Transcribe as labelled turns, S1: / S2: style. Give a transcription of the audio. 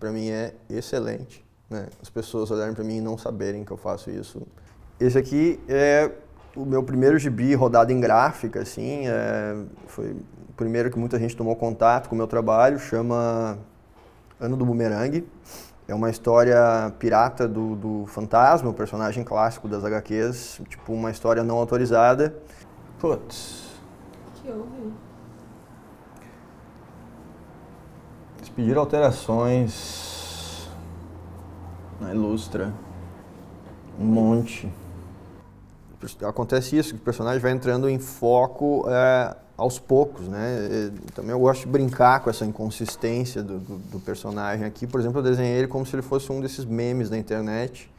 S1: para mim é excelente. Né? As pessoas olharem para mim e não saberem que eu faço isso. Esse aqui é o meu primeiro gibi rodado em gráfica, assim, é, foi o primeiro que muita gente tomou contato com o meu trabalho, chama Ano do Bumerangue. É uma história pirata do, do Fantasma, o personagem clássico das HQs, tipo uma história não autorizada. Putz. Que houve? Eles pediram alterações na né, Ilustra.
S2: Um monte.
S1: Acontece isso, que o personagem vai entrando em foco é, aos poucos, né? também eu gosto de brincar com essa inconsistência do, do, do personagem aqui. Por exemplo, eu desenhei ele como se ele fosse um desses memes da internet.